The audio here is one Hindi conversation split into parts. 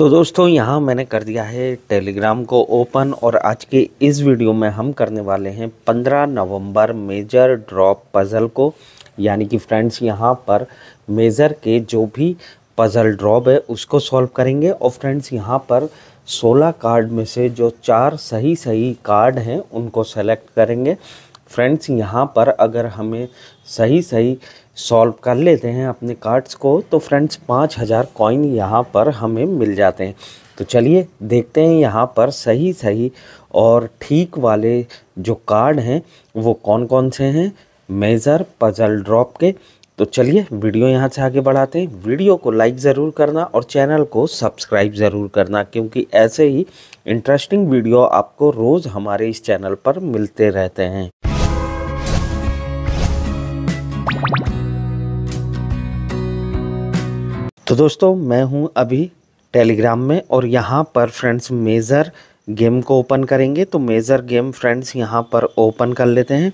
तो दोस्तों यहाँ मैंने कर दिया है टेलीग्राम को ओपन और आज के इस वीडियो में हम करने वाले हैं 15 नवंबर मेजर ड्रॉप पज़ल को यानी कि फ्रेंड्स यहाँ पर मेजर के जो भी पज़ल ड्रॉप है उसको सॉल्व करेंगे और फ्रेंड्स यहाँ पर 16 कार्ड में से जो चार सही सही कार्ड हैं उनको सेलेक्ट करेंगे फ्रेंड्स यहाँ पर अगर हमें सही सही सॉल्व कर लेते हैं अपने कार्ड्स को तो फ्रेंड्स पाँच हज़ार कॉइन यहाँ पर हमें मिल जाते हैं तो चलिए देखते हैं यहाँ पर सही सही और ठीक वाले जो कार्ड हैं वो कौन कौन से हैं मेज़र पजल ड्रॉप के तो चलिए वीडियो यहाँ से आगे बढ़ाते हैं वीडियो को लाइक ज़रूर करना और चैनल को सब्सक्राइब ज़रूर करना क्योंकि ऐसे ही इंटरेस्टिंग वीडियो आपको रोज़ हमारे इस चैनल पर मिलते रहते हैं तो दोस्तों मैं हूँ अभी टेलीग्राम में और यहाँ पर फ्रेंड्स मेज़र गेम को ओपन करेंगे तो मेज़र गेम फ्रेंड्स यहाँ पर ओपन कर लेते हैं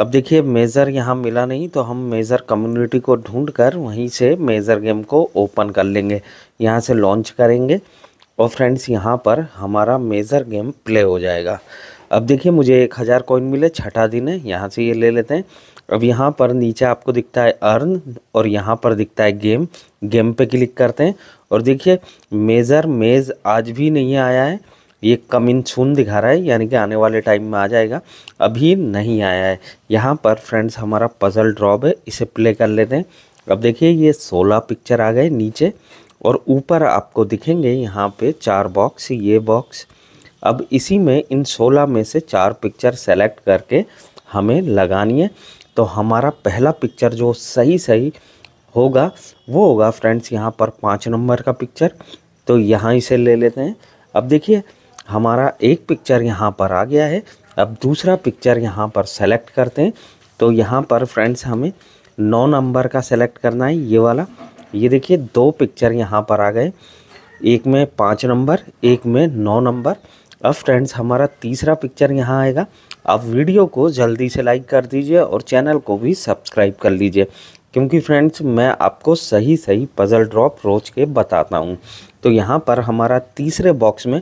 अब देखिए मेज़र यहाँ मिला नहीं तो हम मेज़र कम्युनिटी को ढूंढ कर वहीं से मेज़र गेम को ओपन कर लेंगे यहाँ से लॉन्च करेंगे और फ्रेंड्स यहाँ पर हमारा मेज़र गेम प्ले हो जाएगा अब देखिए मुझे एक हज़ार कॉइन मिले छठा दिन है यहाँ से ये ले लेते हैं अब यहाँ पर नीचे आपको दिखता है अर्न और यहाँ पर दिखता है गेम गेम पे क्लिक करते हैं और देखिए मेज़र मेज़ आज भी नहीं आया है ये कम इन छून दिखा रहा है यानी कि आने वाले टाइम में आ जाएगा अभी नहीं आया है यहाँ पर फ्रेंड्स हमारा पज़ल ड्रॉप है इसे प्ले कर लेते हैं अब देखिए ये सोलह पिक्चर आ गए नीचे और ऊपर आपको दिखेंगे यहाँ पे चार बॉक्स ये बॉक्स अब इसी में इन सोलह में से चार पिक्चर सेलेक्ट करके हमें लगानी है तो हमारा पहला पिक्चर जो सही सही होगा वो होगा फ्रेंड्स यहाँ पर पाँच नंबर का पिक्चर तो यहाँ इसे ले लेते हैं अब देखिए हमारा एक पिक्चर यहाँ पर आ गया है अब दूसरा पिक्चर यहाँ पर सेलेक्ट करते हैं तो यहाँ पर फ्रेंड्स हमें नौ नंबर का सेलेक्ट करना है ये वाला ये देखिए दो पिक्चर यहाँ पर आ गए एक में पाँच नंबर एक में नौ नंबर अब फ्रेंड्स हमारा तीसरा पिक्चर यहाँ आएगा आप वीडियो को जल्दी से लाइक कर दीजिए और चैनल को भी सब्सक्राइब कर लीजिए क्योंकि फ्रेंड्स मैं आपको सही सही पज़ल ड्रॉप रोज के बताता हूँ तो यहाँ पर हमारा तीसरे बॉक्स में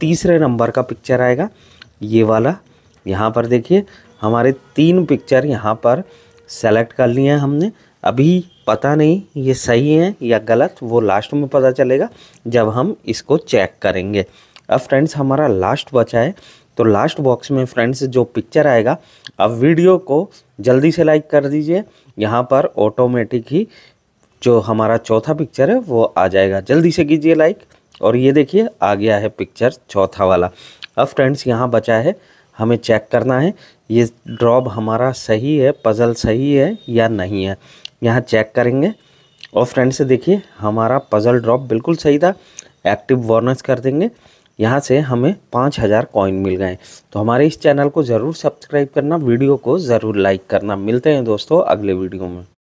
तीसरे नंबर का पिक्चर आएगा ये वाला यहाँ पर देखिए हमारे तीन पिक्चर यहाँ पर सेलेक्ट कर लिए हैं हमने अभी पता नहीं ये सही है या गलत वो लास्ट में पता चलेगा जब हम इसको चेक करेंगे अब फ्रेंड्स हमारा लास्ट बचा है तो लास्ट बॉक्स में फ्रेंड्स जो पिक्चर आएगा अब वीडियो को जल्दी से लाइक कर दीजिए यहाँ पर ऑटोमेटिक ही जो हमारा चौथा पिक्चर है वो आ जाएगा जल्दी से कीजिए लाइक और ये देखिए आ गया है पिक्चर चौथा वाला अब फ्रेंड्स यहाँ बचा है हमें चेक करना है ये ड्रॉप हमारा सही है पज़ल सही है या नहीं है यहाँ चेक करेंगे और फ्रेंड्स देखिए हमारा पज़ल ड्रॉप बिल्कुल सही था एक्टिव वार्नर्स कर देंगे यहाँ से हमें पाँच हज़ार कॉइन मिल गए तो हमारे इस चैनल को ज़रूर सब्सक्राइब करना वीडियो को ज़रूर लाइक करना मिलते हैं दोस्तों अगले वीडियो में